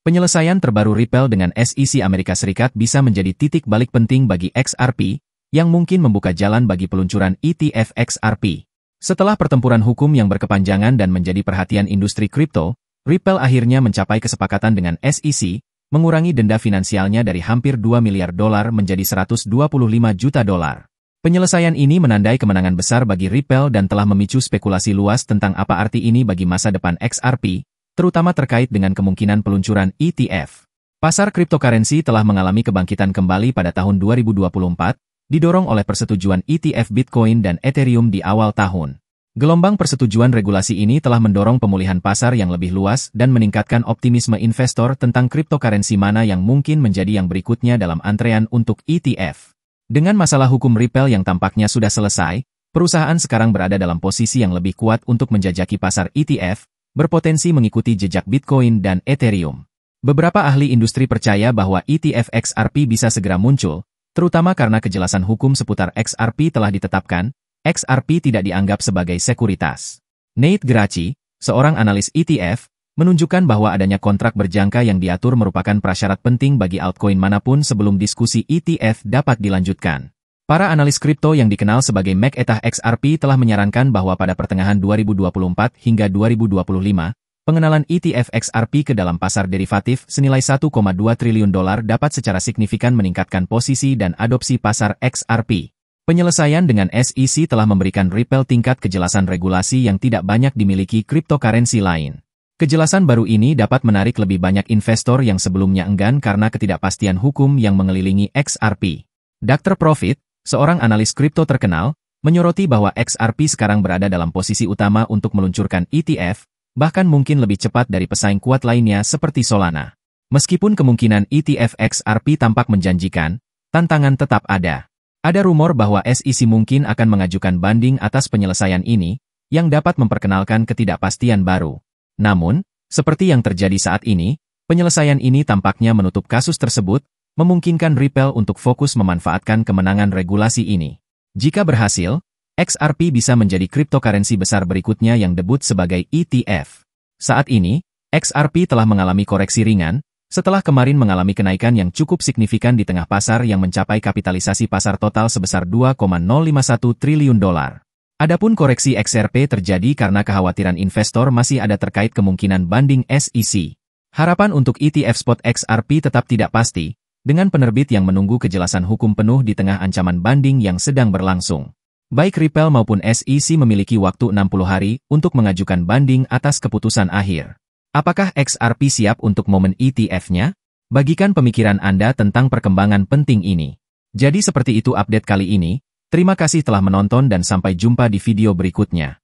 Penyelesaian terbaru Ripple dengan SEC Amerika Serikat bisa menjadi titik balik penting bagi XRP, yang mungkin membuka jalan bagi peluncuran ETF XRP. Setelah pertempuran hukum yang berkepanjangan dan menjadi perhatian industri kripto, Ripple akhirnya mencapai kesepakatan dengan SEC, mengurangi denda finansialnya dari hampir 2 miliar dolar menjadi 125 juta dolar. Penyelesaian ini menandai kemenangan besar bagi Ripple dan telah memicu spekulasi luas tentang apa arti ini bagi masa depan XRP, terutama terkait dengan kemungkinan peluncuran ETF. Pasar cryptocurrency telah mengalami kebangkitan kembali pada tahun 2024, didorong oleh persetujuan ETF Bitcoin dan Ethereum di awal tahun. Gelombang persetujuan regulasi ini telah mendorong pemulihan pasar yang lebih luas dan meningkatkan optimisme investor tentang cryptocurrency mana yang mungkin menjadi yang berikutnya dalam antrean untuk ETF. Dengan masalah hukum Ripple yang tampaknya sudah selesai, perusahaan sekarang berada dalam posisi yang lebih kuat untuk menjajaki pasar ETF, berpotensi mengikuti jejak Bitcoin dan Ethereum. Beberapa ahli industri percaya bahwa ETF XRP bisa segera muncul, terutama karena kejelasan hukum seputar XRP telah ditetapkan, XRP tidak dianggap sebagai sekuritas. Nate Graci, seorang analis ETF, menunjukkan bahwa adanya kontrak berjangka yang diatur merupakan prasyarat penting bagi altcoin manapun sebelum diskusi ETF dapat dilanjutkan. Para analis kripto yang dikenal sebagai Mac Etah XRP telah menyarankan bahwa pada pertengahan 2024 hingga 2025, pengenalan ETF XRP ke dalam pasar derivatif senilai 1,2 triliun dolar dapat secara signifikan meningkatkan posisi dan adopsi pasar XRP. Penyelesaian dengan SEC telah memberikan Ripple tingkat kejelasan regulasi yang tidak banyak dimiliki cryptocurrency lain. Kejelasan baru ini dapat menarik lebih banyak investor yang sebelumnya enggan karena ketidakpastian hukum yang mengelilingi XRP. Dr. Profit, seorang analis kripto terkenal, menyoroti bahwa XRP sekarang berada dalam posisi utama untuk meluncurkan ETF, bahkan mungkin lebih cepat dari pesaing kuat lainnya seperti Solana. Meskipun kemungkinan ETF XRP tampak menjanjikan, tantangan tetap ada. Ada rumor bahwa SEC mungkin akan mengajukan banding atas penyelesaian ini, yang dapat memperkenalkan ketidakpastian baru. Namun, seperti yang terjadi saat ini, penyelesaian ini tampaknya menutup kasus tersebut, memungkinkan Ripple untuk fokus memanfaatkan kemenangan regulasi ini. Jika berhasil, XRP bisa menjadi cryptocurrency besar berikutnya yang debut sebagai ETF. Saat ini, XRP telah mengalami koreksi ringan, setelah kemarin mengalami kenaikan yang cukup signifikan di tengah pasar yang mencapai kapitalisasi pasar total sebesar 2,051 triliun dolar. Adapun koreksi XRP terjadi karena kekhawatiran investor masih ada terkait kemungkinan banding SEC. Harapan untuk ETF spot XRP tetap tidak pasti, dengan penerbit yang menunggu kejelasan hukum penuh di tengah ancaman banding yang sedang berlangsung. Baik Ripel maupun SEC memiliki waktu 60 hari untuk mengajukan banding atas keputusan akhir. Apakah XRP siap untuk momen ETF-nya? Bagikan pemikiran Anda tentang perkembangan penting ini. Jadi seperti itu update kali ini, terima kasih telah menonton dan sampai jumpa di video berikutnya.